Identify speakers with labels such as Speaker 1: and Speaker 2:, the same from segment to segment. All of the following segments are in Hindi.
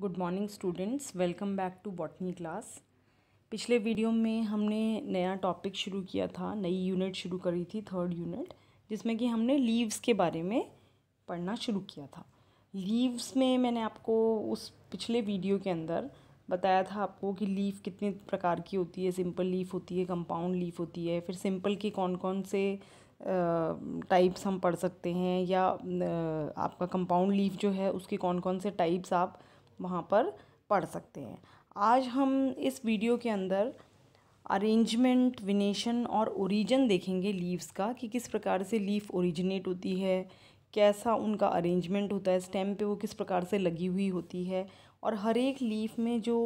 Speaker 1: good morning students welcome back to botany class पिछले वीडियो में हमने नया टॉपिक शुरू किया था नई यूनिट शुरू करी थी थर्ड यूनिट जिसमें कि हमने लीव्स के बारे में पढ़ना शुरू किया था लीव्स में मैंने आपको उस पिछले वीडियो के अंदर बताया था आपको कि लीफ कितने प्रकार की होती है सिंपल लीफ होती है कंपाउंड लीफ होती है फिर सिंपल के कौन कौन से टाइप्स हम पढ़ सकते हैं या आपका कंपाउंड लीफ जो है उसके कौन कौन से टाइप्स आप वहाँ पर पढ़ सकते हैं आज हम इस वीडियो के अंदर अरेंजमेंट विनेशन और ओरिजिन देखेंगे लीव्स का कि किस प्रकार से लीफ ओरिजिनेट होती है कैसा उनका अरेंजमेंट होता है स्टेम पे वो किस प्रकार से लगी हुई होती है और हर एक लीफ में जो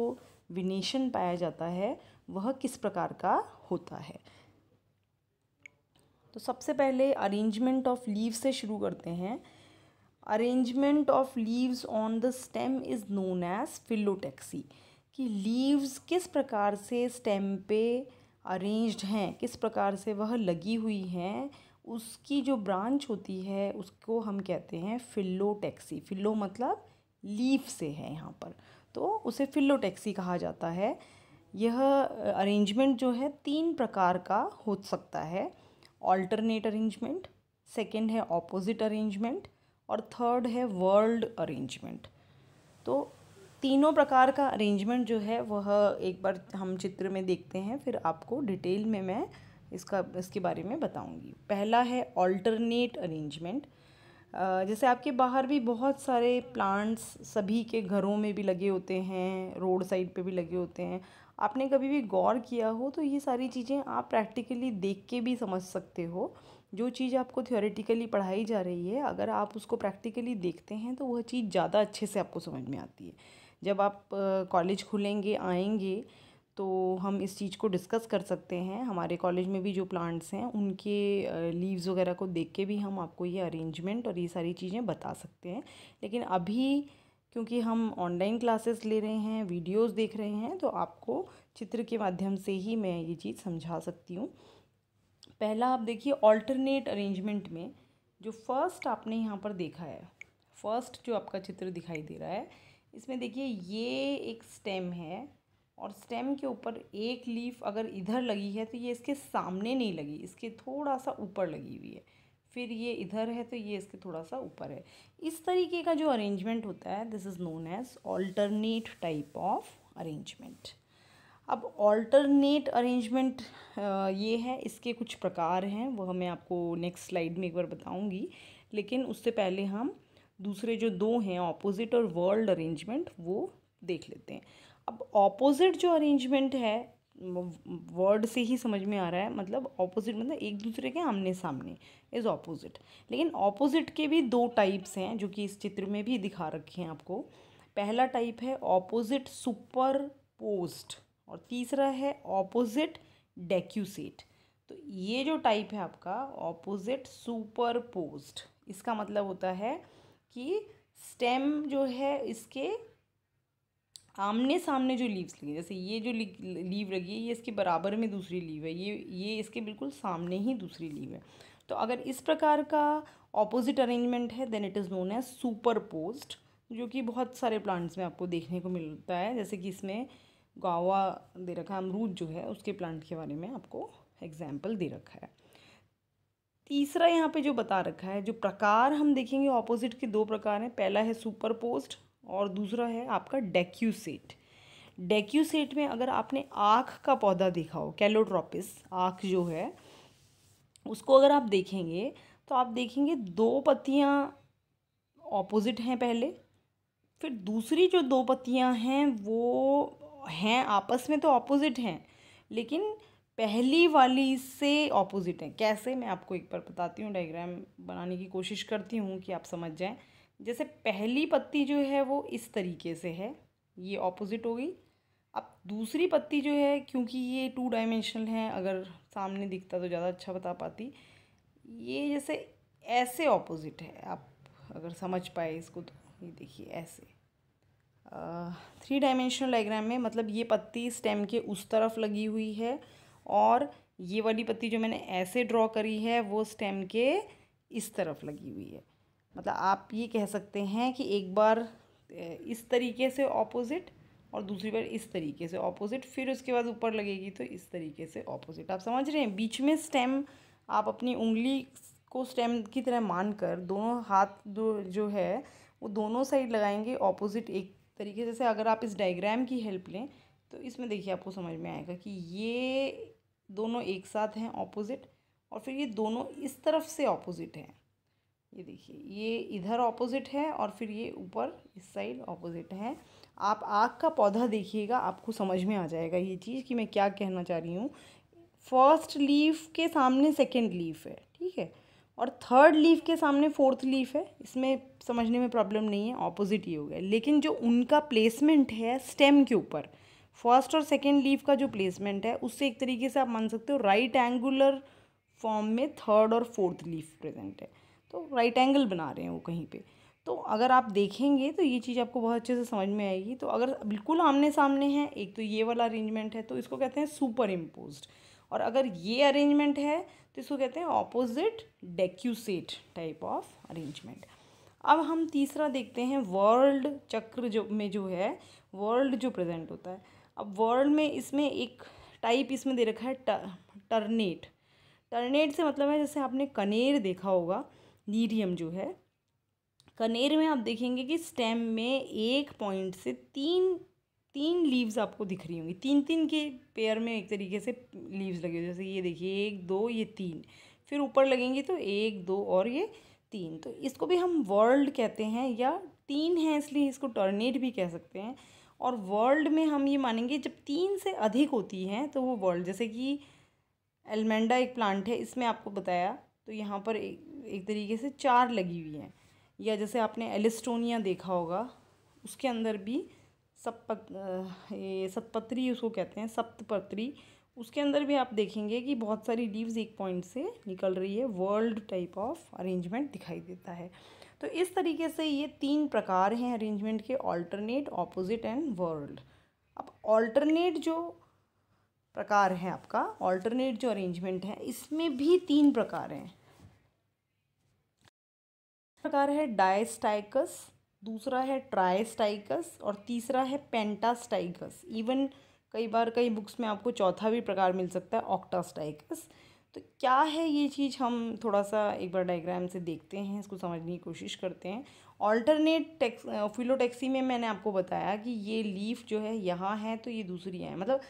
Speaker 1: विनेशन पाया जाता है वह किस प्रकार का होता है तो सबसे पहले अरेंजमेंट ऑफ लीव से शुरू करते हैं arrangement of leaves on the stem is known as phyllotaxy कि लीव्स किस प्रकार से स्टेम पे अरेंज्ड हैं किस प्रकार से वह लगी हुई हैं उसकी जो ब्रांच होती है उसको हम कहते हैं फिलोटैक्सी फिलो मतलब लीफ से है यहाँ पर तो उसे फिलोटैक्सी कहा जाता है यह अरेंजमेंट जो है तीन प्रकार का हो सकता है ऑल्टरनेट अरेंजमेंट सेकेंड है ऑपोजिट अरेंजमेंट और थर्ड है वर्ल्ड अरेंजमेंट तो तीनों प्रकार का अरेंजमेंट जो है वह एक बार हम चित्र में देखते हैं फिर आपको डिटेल में मैं इसका इसके बारे में बताऊंगी पहला है ऑल्टरनेट अरेंजमेंट जैसे आपके बाहर भी बहुत सारे प्लांट्स सभी के घरों में भी लगे होते हैं रोड साइड पे भी लगे होते हैं आपने कभी भी गौर किया हो तो ये सारी चीज़ें आप प्रैक्टिकली देख के भी समझ सकते हो जो चीज़ आपको थियोरेटिकली पढ़ाई जा रही है अगर आप उसको प्रैक्टिकली देखते हैं तो वह चीज़ ज़्यादा अच्छे से आपको समझ में आती है जब आप कॉलेज खुलेंगे आएंगे तो हम इस चीज़ को डिस्कस कर सकते हैं हमारे कॉलेज में भी जो प्लांट्स हैं उनके लीव्स वगैरह को देख के भी हम आपको ये अरेंजमेंट और ये सारी चीज़ें बता सकते हैं लेकिन अभी क्योंकि हम ऑनलाइन क्लासेस ले रहे हैं वीडियोस देख रहे हैं तो आपको चित्र के माध्यम से ही मैं ये चीज़ समझा सकती हूँ पहला आप देखिए ऑल्टरनेट अरेंजमेंट में जो फर्स्ट आपने यहाँ पर देखा है फर्स्ट जो आपका चित्र दिखाई दे रहा है इसमें देखिए ये एक स्टेम है और स्टेम के ऊपर एक लीफ अगर इधर लगी है तो ये इसके सामने नहीं लगी इसके थोड़ा सा ऊपर लगी हुई है फिर ये इधर है तो ये इसके थोड़ा सा ऊपर है इस तरीके का जो अरेंजमेंट होता है this is known as alternate type of arrangement अब ऑल्टरनेट अरेंजमेंट ये है इसके कुछ प्रकार हैं वह मैं आपको नेक्स्ट स्लाइड में एक बार बताऊंगी लेकिन उससे पहले हम दूसरे जो दो हैं ऑपोजिट और वर्ल्ड अरेंजमेंट वो देख लेते हैं अब ऑपोजिट जो अरेंजमेंट है वर्ड से ही समझ में आ रहा है मतलब ऑपोजिट मतलब एक दूसरे के आमने सामने इज़ ऑपोजिट लेकिन ऑपोजिट के भी दो टाइप्स हैं जो कि इस चित्र में भी दिखा रखे हैं आपको पहला टाइप है ऑपोजिट सुपर पोस्ट और तीसरा है ऑपोजिट डेक्यूसेट तो ये जो टाइप है आपका ऑपोजिट सुपर पोस्ट इसका मतलब होता है कि स्टेम जो है इसके आमने सामने जो लीव्स लगे जैसे ये जो लीव लगी है ये इसके बराबर में दूसरी लीव है ये ये इसके बिल्कुल सामने ही दूसरी लीव है तो अगर इस प्रकार का ऑपोजिट अरेंजमेंट है then it is known as superposed जो कि बहुत सारे प्लांट्स में आपको देखने को मिलता है जैसे कि इसमें गावा दे रखा है अमरूद जो है उसके प्लांट के बारे में आपको एग्जाम्पल दे रखा है तीसरा यहाँ पे जो बता रखा है जो प्रकार हम देखेंगे ऑपोजिट के दो प्रकार हैं पहला है सुपर पोस्ट और दूसरा है आपका डेक्यूसेट डेक्यूसेट में अगर आपने आँख का पौधा देखा हो कैलोट्रोपिस आँख जो है उसको अगर आप देखेंगे तो आप देखेंगे दो पत्तियाँ ऑपोजिट हैं पहले फिर दूसरी जो दो पत्तियाँ हैं वो हैं आपस में तो ऑपोजिट हैं लेकिन पहली वाली से ऑपोजिट हैं कैसे मैं आपको एक बार बताती हूँ डायग्राम बनाने की कोशिश करती हूँ कि आप समझ जाएँ जैसे पहली पत्ती जो है वो इस तरीके से है ये ऑपोजिट हो गई अब दूसरी पत्ती जो है क्योंकि ये टू डायमेंशनल है अगर सामने दिखता तो ज़्यादा अच्छा बता पाती ये जैसे ऐसे ऑपोजिट है आप अगर समझ पाए इसको तो ये देखिए ऐसे थ्री डायमेंशनल डायग्राम में मतलब ये पत्ती स्टेम के उस तरफ लगी हुई है और ये वाली पत्ती जो मैंने ऐसे ड्रॉ करी है वो स्टेम के इस तरफ लगी हुई है मतलब आप ये कह सकते हैं कि एक बार इस तरीके से ऑपोजिट और दूसरी बार इस तरीके से ऑपोजिट फिर उसके बाद ऊपर लगेगी तो इस तरीके से ऑपोजिट आप समझ रहे हैं बीच में स्टेम आप अपनी उंगली को स्टेम की तरह मानकर दोनों हाथ दो जो है वो दोनों साइड लगाएंगे ऑपोजिट एक तरीके से अगर आप इस डायग्राम की हेल्प लें तो इसमें देखिए आपको समझ में आएगा कि ये दोनों एक साथ हैं ऑपोजिट और फिर ये दोनों इस तरफ से ऑपोजिट हैं ये देखिए ये इधर ऑपोजिट है और फिर ये ऊपर इस साइड ऑपोजिट है आप आग का पौधा देखिएगा आपको समझ में आ जाएगा ये चीज़ कि मैं क्या कहना चाह रही हूँ फर्स्ट लीफ के सामने सेकेंड लीफ है ठीक है और थर्ड लीफ के सामने फोर्थ लीफ है इसमें समझने में प्रॉब्लम नहीं है ऑपोजिट ही हो गया लेकिन जो उनका प्लेसमेंट है स्टेम के ऊपर फर्स्ट और सेकेंड लीफ का जो प्लेसमेंट है उससे एक तरीके से आप मान सकते हो राइट एंगुलर फॉर्म में थर्ड और फोर्थ लीफ प्रेजेंट है तो राइट एंगल बना रहे हैं वो कहीं पे तो अगर आप देखेंगे तो ये चीज़ आपको बहुत अच्छे से समझ में आएगी तो अगर बिल्कुल आमने सामने है एक तो ये वाला अरेंजमेंट है तो इसको कहते हैं सुपर इम्पोज्ड और अगर ये अरेंजमेंट है तो इसको कहते हैं opposite decussate type of arrangement अब हम तीसरा देखते हैं वर्ल्ड चक्र जो में जो है वर्ल्ड जो प्रेजेंट होता है अब वर्ल्ड में इसमें एक टाइप इसमें दे रखा है टर्नेट टर्नेट से मतलब है जैसे आपने कनेर देखा होगा नीरियम जो है कनेर में आप देखेंगे कि स्टेम में एक पॉइंट से तीन तीन लीव्स आपको दिख रही होंगी तीन तीन के पेयर में एक तरीके से लीव्स लगे हुए जैसे ये देखिए एक दो ये तीन फिर ऊपर लगेंगे तो एक दो और ये तीन तो इसको भी हम वर्ल्ड कहते हैं या तीन है इसलिए इसको टर्नेट भी कह सकते हैं और वर्ल्ड में हम ये मानेंगे जब तीन से अधिक होती हैं तो वो वर्ल्ड जैसे कि एलमेंडा एक प्लांट है इसमें आपको बताया तो यहाँ पर एक एक तरीके से चार लगी हुई हैं या जैसे आपने एलिस्टोनिया देखा होगा उसके अंदर भी सप ये सतपत्री उसको कहते हैं सप्तपत्री उसके अंदर भी आप देखेंगे कि बहुत सारी लीव्स एक पॉइंट से निकल रही है वर्ल्ड टाइप ऑफ अरेंजमेंट दिखाई देता है तो इस तरीके से ये तीन प्रकार हैं अरेंजमेंट के ऑल्टरनेट ऑपोजिट एंड वर्ल्ड अब ऑल्टरनेट जो प्रकार है आपका ऑल्टरनेट जो अरेंजमेंट है इसमें भी तीन प्रकार हैं प्रकार है डायस्टाइकस दूसरा है ट्राइस्टाइकस और तीसरा है पेंटास्टाइकस इवन कई बार कई बुक्स में आपको चौथा भी प्रकार मिल सकता है ऑक्टास्टाइकस तो क्या है ये चीज़ हम थोड़ा सा एक बार डायग्राम से देखते हैं इसको समझने की कोशिश करते हैं ऑल्टरनेट टेक्स फिलोटेक्सी में मैंने आपको बताया कि ये लीफ जो है यहाँ है तो ये दूसरी है मतलब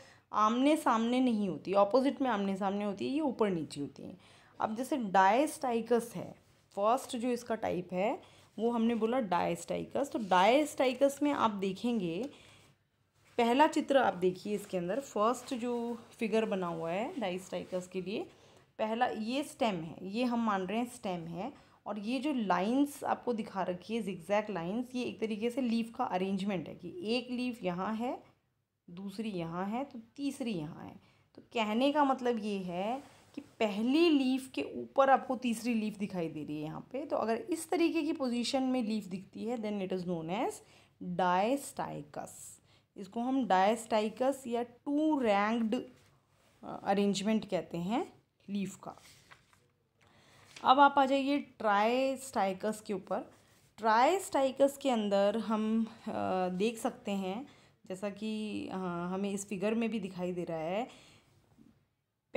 Speaker 1: आमने सामने नहीं होती ऑपोजिट में आमने सामने होती है ये ऊपर नीचे होती है अब जैसे डाइस्टाइकस है फर्स्ट जो इसका टाइप है वो हमने बोला डायस्टाइकस तो डायस्टाइकस में आप देखेंगे पहला चित्र आप देखिए इसके अंदर फर्स्ट जो फिगर बना हुआ है डाइस्टाइकस के लिए पहला ये स्टेम है ये हम मान रहे हैं स्टेम है और ये जो लाइंस आपको दिखा रखी है जिक्जैक्ट लाइंस ये एक तरीके से लीफ का अरेंजमेंट है कि एक लीफ यहाँ है दूसरी यहाँ है तो तीसरी यहाँ है तो कहने का मतलब ये है कि पहली लीफ के ऊपर आपको तीसरी लीफ दिखाई दे रही है यहाँ पे तो अगर इस तरीके की पोजीशन में लीफ दिखती है then it is known as distichous इसको हम डायस्टाइकस या टू रैंक्ड अरेंजमेंट कहते हैं लीफ का अब आप आ जाइए ट्राइस्टाइकस के ऊपर ट्राइस्टाइकस के अंदर हम आ, देख सकते हैं जैसा कि आ, हमें इस फिगर में भी दिखाई दे रहा है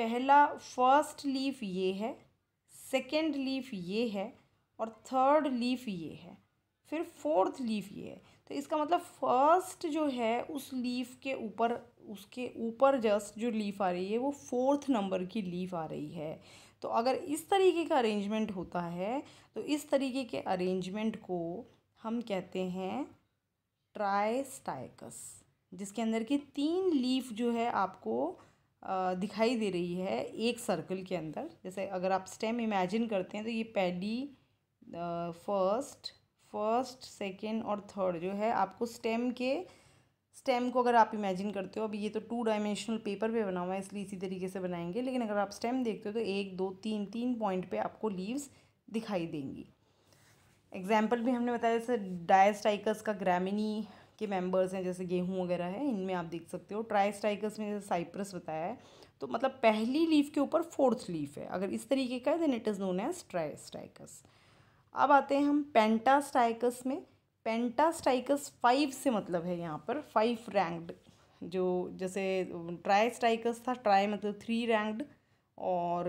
Speaker 1: पहला फर्स्ट लीफ ये है सेकेंड लीफ ये है और थर्ड लीफ ये है फिर फोर्थ लीफ ये है तो इसका मतलब फर्स्ट जो है उस लीफ के ऊपर उसके ऊपर जस्ट जो लीफ आ रही है वो फोर्थ नंबर की लीफ आ रही है तो अगर इस तरीके का अरेंजमेंट होता है तो इस तरीके के अरेंजमेंट को हम कहते हैं ट्राइस्टाइकस जिसके अंदर की तीन लीफ जो है आपको दिखाई दे रही है एक सर्कल के अंदर जैसे अगर आप स्टेम इमेजिन करते हैं तो ये पहली फर्स्ट फर्स्ट सेकेंड और थर्ड जो है आपको स्टेम के स्टेम को अगर आप इमेजिन करते हो अभी ये तो टू डायमेंशनल पेपर पे बना हुआ है इसलिए इसी तरीके से बनाएंगे लेकिन अगर आप स्टेम देखते हो तो एक दो तीन तीन पॉइंट पे आपको लीव्स दिखाई देंगी एग्जाम्पल भी हमने बताया जैसे डायस्टाइकस का ग्रामिनी के मेंबर्स हैं जैसे गेहूं वगैरह है इनमें आप देख सकते हो ट्राई स्ट्राइकर्स में जैसे साइप्रस बताया है तो मतलब पहली लीफ के ऊपर फोर्थ लीफ है अगर इस तरीके का है then it is known as tristichous अब आते हैं हम पेंटास्टाइकस में पेंटास्टाइकस फाइव से मतलब है यहाँ पर फाइव रैंक्ड जो जैसे ट्राई स्ट्राइकस था ट्राई मतलब थ्री रैंक्ड और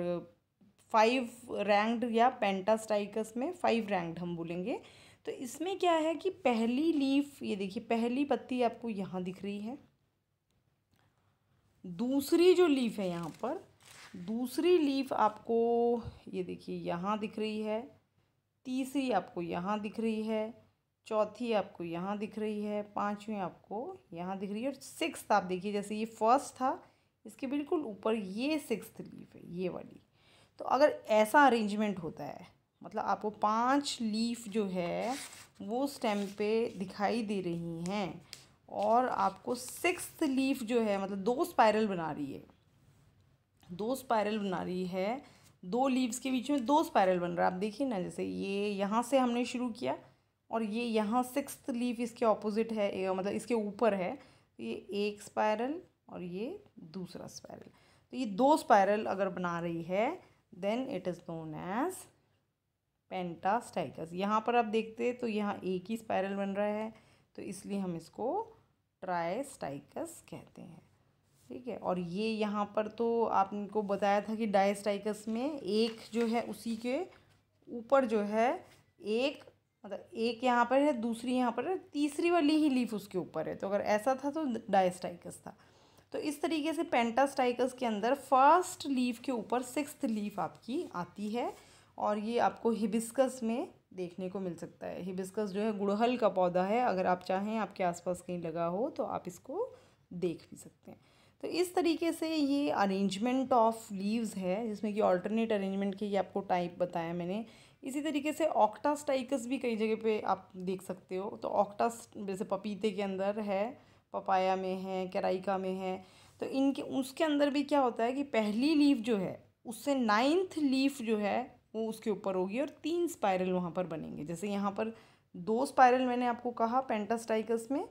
Speaker 1: फाइव रैंक्ड या पेंटास्टाइकस में फाइव रैंक्ड हम बोलेंगे तो इसमें क्या है कि पहली लीफ ये देखिए पहली पत्ती आपको यहाँ दिख रही है दूसरी जो लीफ है यहाँ पर दूसरी लीफ आपको ये देखिए यहाँ दिख रही है तीसरी आपको यहाँ दिख रही है चौथी आपको यहाँ दिख रही है पांचवी आपको यहाँ दिख रही है और सिक्स आप देखिए जैसे ये फर्स्ट था इसके बिल्कुल ऊपर ये सिक्स लीफ है ये वाली तो अगर ऐसा अरेंजमेंट होता है मतलब आपको पांच लीफ जो है वो स्टेम पे दिखाई दे रही हैं और आपको सिक्स लीफ जो है मतलब दो स्पायरल बना रही है दो स्पायरल बना रही है दो लीव्स के बीच में दो स्पायरल बन रहा है आप देखिए ना जैसे ये यहाँ से हमने शुरू किया और ये यहाँ सिक्स लीफ इसके ऑपोजिट है मतलब इसके ऊपर है तो ये एक स्पायरल और ये दूसरा स्पायरल तो ये दो स्पायरल अगर बना रही है then it is known as pentastichous यहाँ पर आप देखते तो यहाँ एक ही स्पायरल बन रहा है तो इसलिए हम इसको ट्राइस्टाइकस कहते हैं ठीक है और ये यहाँ पर तो आपको बताया था कि डाइस्टाइकस में एक जो है उसी के ऊपर जो है एक मतलब एक यहाँ पर है दूसरी यहाँ पर है तीसरी वाली ही लीफ उसके ऊपर है तो अगर ऐसा था तो डायस्टाइकस था तो इस तरीके से पेंटास्टाइकस के अंदर फर्स्ट लीफ के ऊपर सिक्स्थ लीफ आपकी आती है और ये आपको हिबिस्कस में देखने को मिल सकता है हिबिस्कस जो है गुड़हल का पौधा है अगर आप चाहें आपके आसपास कहीं लगा हो तो आप इसको देख भी सकते हैं तो इस तरीके से ये अरेंजमेंट ऑफ लीव्स है जिसमें कि ऑल्टरनेट अरेंजमेंट के ये आपको टाइप बताया मैंने इसी तरीके से ऑक्टास्टाइकस भी कई जगह पे आप देख सकते हो तो ऑक्टास जैसे पपीते के अंदर है पपाया में है कैराइका में है तो इनके उसके अंदर भी क्या होता है कि पहली लीव जो है उससे नाइन्थ लीफ जो है वो उसके ऊपर होगी और तीन स्पायरल वहाँ पर बनेंगे जैसे यहाँ पर दो स्पायरल मैंने आपको कहा पेंटास्टाइकस में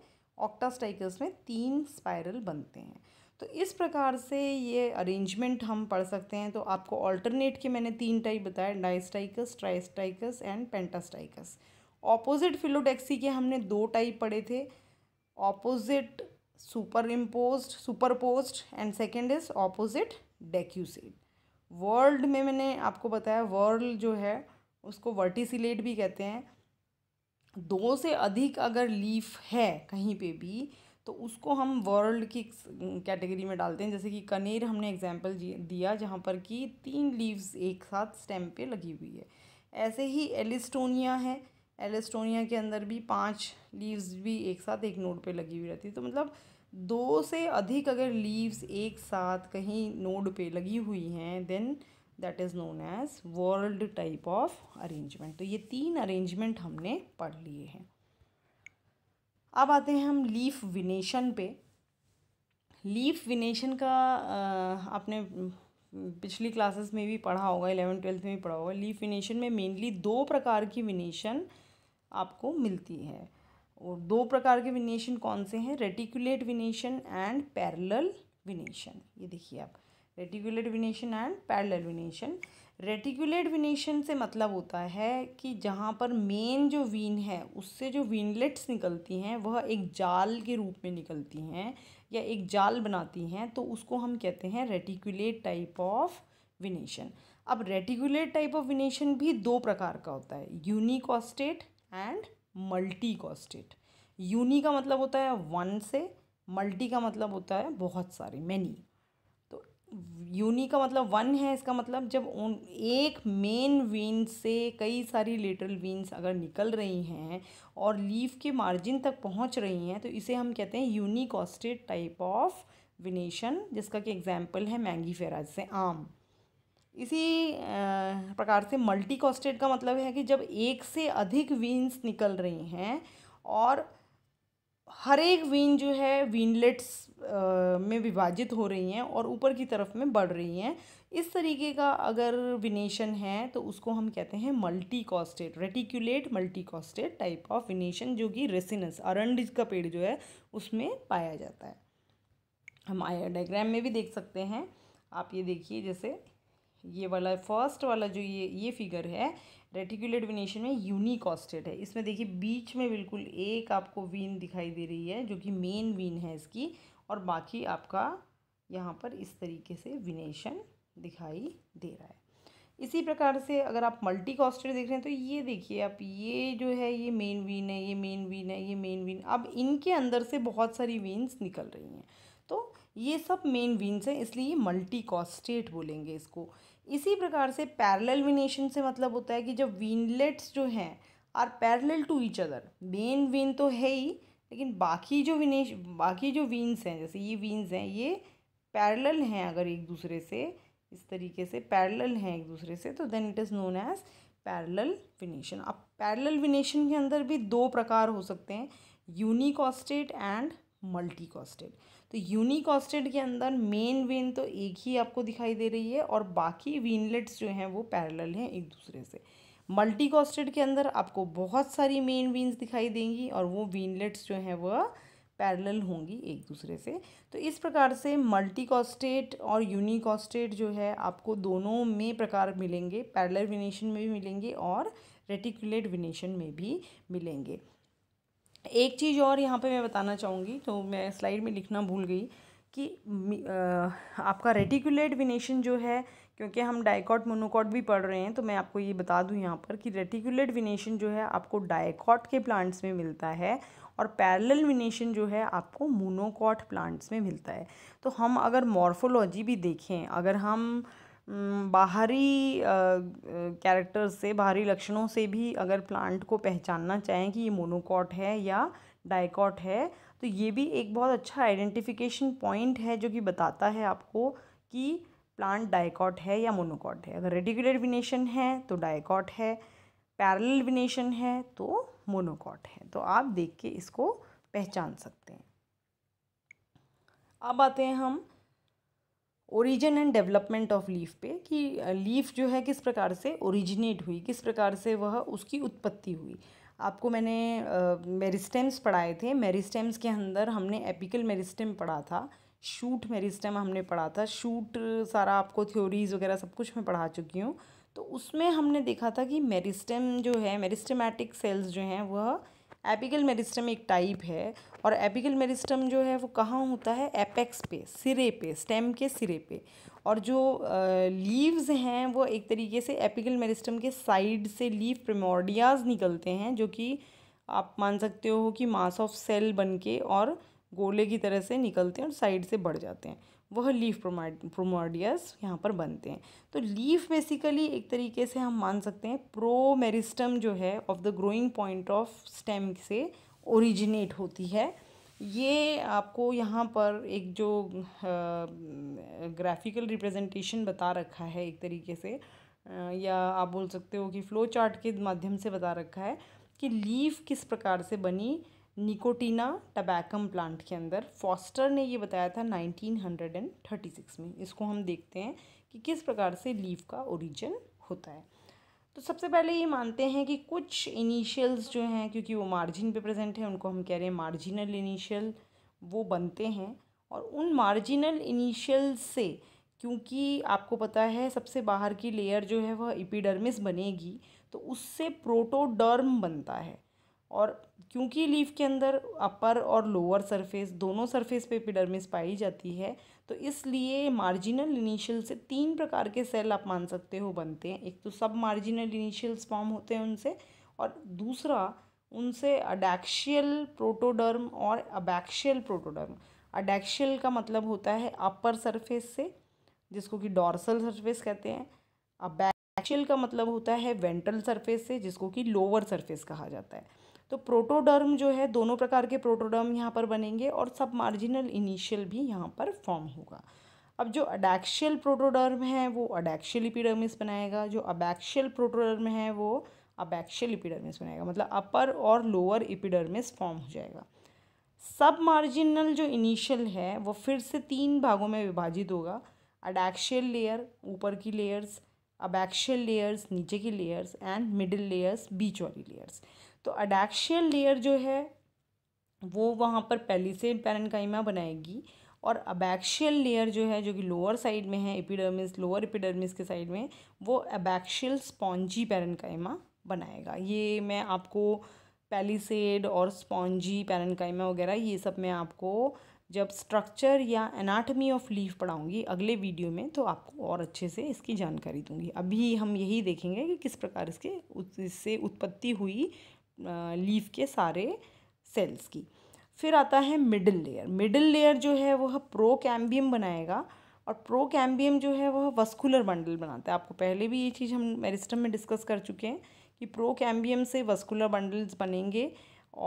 Speaker 1: ऑक्टास्टाइकस में तीन स्पायरल बनते हैं तो इस प्रकार से ये अरेंजमेंट हम पढ़ सकते हैं तो आपको ऑल्टरनेट के मैंने तीन टाइप बताया डाइस्टाइकस ट्राइस्टाइकस एंड पेंटास्टाइकस ऑपोजिट फिलोडेक्सी के हमने दो टाइप पढ़े थे opposite superimpose superposed and second is opposite decussate whorled में मैंने आपको बताया वर्ल्ड जो है उसको वर्टिसिलेट भी कहते हैं दो से अधिक अगर लीफ है कहीं पे भी तो उसको हम वर्ल्ड की कैटेगरी में डालते हैं जैसे कि कनेर हमने एग्जाम्पल दिया जहाँ पर कि तीन लीव्स एक साथ स्टेम पे लगी हुई है ऐसे ही एलिस्टोनिया है एलिस्टोनिया के अंदर भी पांच लीव्स भी एक साथ एक नोड पे लगी हुई रहती है तो मतलब दो से अधिक अगर लीव्स एक साथ कहीं नोड पे लगी हुई हैं then that is known as whorled type of arrangement तो ये तीन अरेंजमेंट हमने पढ़ लिए हैं अब आते हैं हम लीफ विनेशन पे लीफ विनेशन का आपने पिछली क्लासेस में भी पढ़ा होगा इलेवन ट्वेल्थ में भी पढ़ा होगा लीफ विनेशन में मेनली दो प्रकार की विनेशन आपको मिलती है और दो प्रकार के विनेशन कौन से हैं reticulate venation and parallel venation ये देखिए आप reticulate venation and parallel venation reticulate venation से मतलब होता है कि जहाँ पर मेन जो वीन है उससे जो वीनलेट्स निकलती हैं वह एक जाल के रूप में निकलती हैं या एक जाल बनाती हैं तो उसको हम कहते हैं रेटिकुलेट टाइप ऑफ विनेशन अब रेटिकुलेट टाइप ऑफ विनेशन भी दो प्रकार का होता है unicostate and multicostate uni का मतलब होता है वन से मल्टी का मतलब होता है बहुत सारे मैनी तो यूनी का मतलब वन है इसका मतलब जब उन एक मेन वीन से कई सारी लेटरल वीन्स अगर निकल रही हैं और लीफ के मार्जिन तक पहुंच रही हैं तो इसे हम कहते हैं यूनिकॉस्टेड टाइप ऑफ विनेशन जिसका कि एग्जाम्पल है मैंगी फेराज से आम इसी प्रकार से मल्टी कॉस्टेड का मतलब है कि जब एक से अधिक वीन्स निकल रही हैं और हर एक वीन जो है वीनलेट्स में विभाजित हो रही हैं और ऊपर की तरफ में बढ़ रही हैं इस तरीके का अगर विनेशन है तो उसको हम कहते हैं multicostate reticulate multicostate type of venation जो कि रेसिनस अरंड का पेड़ जो है उसमें पाया जाता है हम आया डायग्राम में भी देख सकते हैं आप ये देखिए जैसे ये वाला फर्स्ट वाला जो ये ये फिगर है रेटिकुलेट विनेशन में यूनिकॉस्टेड है इसमें देखिए बीच में बिल्कुल एक आपको वीन दिखाई दे रही है जो कि मेन वीन है इसकी और बाकी आपका यहाँ पर इस तरीके से विनेशन दिखाई दे रहा है इसी प्रकार से अगर आप मल्टी कॉस्टेड देख रहे हैं तो ये देखिए आप ये जो है ये मेन वीन है ये मेन वीन है ये मेन वीन अब इनके अंदर से बहुत सारी वीन्स निकल रही हैं तो ये सब मेन वीन्स हैं इसलिए ये मल्टी कॉस्टेट बोलेंगे इसको इसी प्रकार से पैरेलल विनेशन से मतलब होता है कि जब विनलेट्स जो हैं are parallel to each other main vein तो है ही लेकिन बाकी जो विनेश बाकी जो वीन्स हैं जैसे ये वीन्स हैं ये पैरेलल हैं अगर एक दूसरे से इस तरीके से पैरेलल हैं एक दूसरे से तो then it is known as parallel venation अब पैरेलल विनेशन के अंदर भी दो प्रकार हो सकते हैं यूनिकॉस्टेड एंड मल्टी कॉस्टेड तो यूनिकॉस्टेड के अंदर मेन वेन तो एक ही आपको दिखाई दे रही है और बाकी वीनलेट्स जो हैं वो पैरेलल हैं एक दूसरे से मल्टी कॉस्टेड के अंदर आपको बहुत सारी मेन वीन्स दिखाई देंगी और वो वीनलेट्स जो हैं वह पैरेलल होंगी एक दूसरे से तो इस प्रकार से मल्टी कॉस्टेट और यूनिकॉस्टेड जो है आपको दोनों में प्रकार मिलेंगे पैरेलल विनेशन में भी मिलेंगे और रेटिकुलेट विनेशन में भी मिलेंगे एक चीज़ और यहाँ पे मैं बताना चाहूँगी तो मैं स्लाइड में लिखना भूल गई कि आपका रेटिकुलेट विनेशन जो है क्योंकि हम डाइकॉट मोनोकॉट भी पढ़ रहे हैं तो मैं आपको ये बता दूं यहाँ पर कि रेटिकुलेट विनेशन जो है आपको डायकॉट के प्लांट्स में मिलता है और पैरेलल विनेशन जो है आपको मोनोकॉट प्लांट्स में मिलता है तो हम अगर मॉर्फोलॉजी भी देखें अगर हम बाहरी कैरेक्टर्स से बाहरी लक्षणों से भी अगर प्लांट को पहचानना चाहें कि ये मोनोकॉट है या डाइकॉट है तो ये भी एक बहुत अच्छा आइडेंटिफिकेशन पॉइंट है जो कि बताता है आपको कि प्लांट डाइकॉट है या मोनोकॉट है अगर रेडिकुलर विनेशन है तो डाइकॉट है पैरल विनेशन है तो मोनोकॉट है तो आप देख के इसको पहचान सकते हैं अब आते हैं हम origin and development of leaf पे कि लीफ जो है किस प्रकार से ओरिजिनेट हुई किस प्रकार से वह उसकी उत्पत्ति हुई आपको मैंने मेरिस्टेम्स पढ़ाए थे मेरिस्टेम्स के अंदर हमने एपिकल मेरिस्टेम पढ़ा था शूट मेरिस्टेम हमने पढ़ा था शूट सारा आपको थ्योरीज वगैरह सब कुछ मैं पढ़ा चुकी हूँ तो उसमें हमने देखा था कि मेरिस्टेम जो है मेरिस्टेमेटिक सेल्स जो हैं वह एपिकल मेरिस्टम एक टाइप है और एपिकल मेरिस्टम जो है वो कहाँ होता है एपेक्स पे सिरे पे स्टेम के सिरे पे और जो लीव्स हैं वो एक तरीके से एपिकल मेरिस्टम के साइड से लीव प्रमोडियाज निकलते हैं जो कि आप मान सकते हो कि मास ऑफ सेल बन के और गोले की तरह से निकलते हैं और साइड से बढ़ जाते हैं वह लीफ प्रोमोडियस यहाँ पर बनते हैं तो लीफ बेसिकली एक तरीके से हम मान सकते हैं प्रोमेरिस्टम जो है of the growing point of stem से ओरिजिनेट होती है ये आपको यहाँ पर एक जो ग्राफिकल रिप्रेजेंटेशन बता रखा है एक तरीके से या आप बोल सकते हो कि फ़्लो चार्ट के माध्यम से बता रखा है कि लीफ किस प्रकार से बनी निकोटीना टबैकम प्लांट के अंदर फॉस्टर ने ये बताया था 1936 में इसको हम देखते हैं कि किस प्रकार से लीफ का ओरिजिन होता है तो सबसे पहले ये मानते हैं कि कुछ इनिशियल्स जो हैं क्योंकि वो मार्जिन पे प्रेजेंट है उनको हम कह रहे हैं मार्जिनल इनिशियल वो बनते हैं और उन मार्जिनल इनिशियल से क्योंकि आपको पता है सबसे बाहर की लेयर जो है वह इपिडर्मिस बनेगी तो उससे प्रोटोडर्म बनता है और क्योंकि लीफ के अंदर अपर और लोअर सरफेस दोनों सरफेस पे एपिडर्मिस पाई जाती है तो इसलिए मार्जिनल इनिशियल से तीन प्रकार के सेल आप मान सकते हो बनते हैं एक तो सब मार्जिनल इनिशियल्स फॉर्म होते हैं उनसे और दूसरा उनसे अडैक्शियल प्रोटोडर्म और अबैक्शियल प्रोटोडर्म अडैक्शियल का मतलब होता है अपर सरफेस से जिसको कि डॉर्सल सरफेस कहते हैं अबैक्शियल का मतलब होता है वेंट्रल सरफेस से जिसको कि लोअर सरफेस कहा जाता है तो प्रोटोडर्म जो है दोनों प्रकार के प्रोटोडर्म यहाँ पर बनेंगे और सब मार्जिनल इनिशियल भी यहाँ पर फॉर्म होगा अब जो अडैक्शियल प्रोटोडर्म है वो अडैक्शियल इपिडर्मिस बनाएगा जो अबैक्शियल प्रोटोडर्म है वो अबैक्शियल इपिडर्मिस बनाएगा मतलब अपर और लोअर इपिडर्मिस फॉर्म हो जाएगा सब मार्जिनल जो इनिशियल है वो फिर से तीन भागों में विभाजित होगा अडैक्शियल लेयर ऊपर की लेयर्स अबैक्शियल लेयर्स नीचे की लेयर्स एंड मिडिल लेयर्स बीच वाली लेयर्स तो अडैक्शियल लेयर जो है वो वहाँ पर से पैरनकाइमा बनाएगी और अबैक्शियल लेयर जो है जो कि लोअर साइड में है एपिडर्मिस लोअर एपिडर्मिस के साइड में वो अबैक्शियल स्पॉन्जी पैरनकाइमा बनाएगा ये मैं आपको पैलीसेड और स्पॉन्जी पैरनकाइमा वगैरह ये सब मैं आपको जब स्ट्रक्चर या एनाटमी ऑफ लीफ पढ़ाऊँगी अगले वीडियो में तो आपको और अच्छे से इसकी जानकारी दूंगी अभी हम यही देखेंगे कि किस प्रकार इसके इससे उत्पत्ति हुई लीफ के सारे सेल्स की फिर आता है मिडिल लेयर मिडिल लेयर जो है वह प्रो कैम्बियम बनाएगा और प्रो कैम्बियम जो है वह वस्कुलर बंडल बनाता है आपको पहले भी ये चीज़ हम मेरिस्टम में डिस्कस कर चुके हैं कि प्रो कैम्बियम से वस्कुलर बंडल्स बनेंगे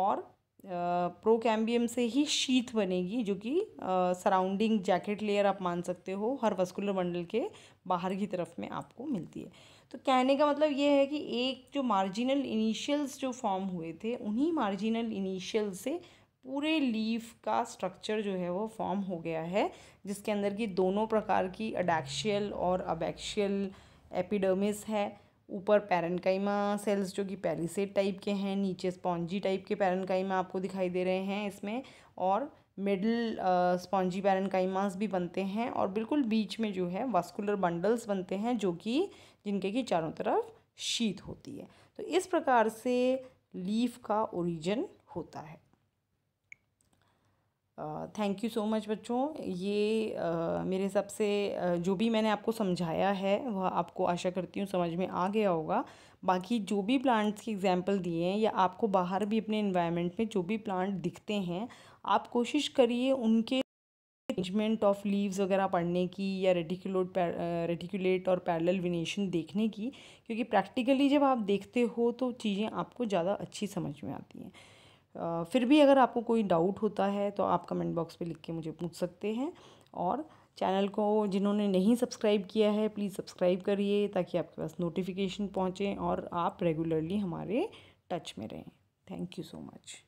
Speaker 1: और प्रो कैम्बियम से ही शीत बनेगी जो कि सराउंडिंग जैकेट लेयर आप मान सकते हो हर वस्कुलर बंडल के बाहर की तरफ में आपको मिलती है तो कहने का मतलब ये है कि एक जो मार्जिनल इनिशियल्स जो फॉर्म हुए थे उन्हीं मार्जिनल इनिशियल से पूरे लीफ का स्ट्रक्चर जो है वो फॉर्म हो गया है जिसके अंदर की दोनों प्रकार की अडैक्शियल और अबैक्शियल एपिडर्मिस है ऊपर पैरनकाइमा सेल्स जो कि पैलिसेट टाइप के हैं नीचे स्पॉन्जी टाइप के पैरनकाइमा आपको दिखाई दे रहे हैं इसमें और मिडल स्पॉन्जी पैरनकाइमास भी बनते हैं और बिल्कुल बीच में जो है वास्कुलर बंडल्स बनते हैं जो कि जिनके की चारों तरफ शीत होती है तो इस प्रकार से लीफ का ओरिजिन होता है थैंक यू सो मच बच्चों ये uh, मेरे हिसाब से uh, जो भी मैंने आपको समझाया है वह आपको आशा करती हूँ समझ में आ गया होगा बाकी जो भी प्लांट्स के एग्जाम्पल दिए हैं या आपको बाहर भी अपने इन्वायरमेंट में जो भी प्लांट दिखते हैं आप कोशिश करिए उनके अरेंजमेंट ऑफ लीव्स वगैरह पढ़ने की या रेडिकुलट रेटिकुलेट और पैरेलल विनेशन देखने की क्योंकि प्रैक्टिकली जब आप देखते हो तो चीज़ें आपको ज़्यादा अच्छी समझ में आती हैं फिर भी अगर आपको कोई डाउट होता है तो आप कमेंट बॉक्स पे लिख के मुझे पूछ सकते हैं और चैनल को जिन्होंने नहीं सब्सक्राइब किया है प्लीज़ सब्सक्राइब करिए ताकि आपके पास नोटिफिकेशन पहुँचें और आप रेगुलरली हमारे टच में रहें थैंक यू सो मच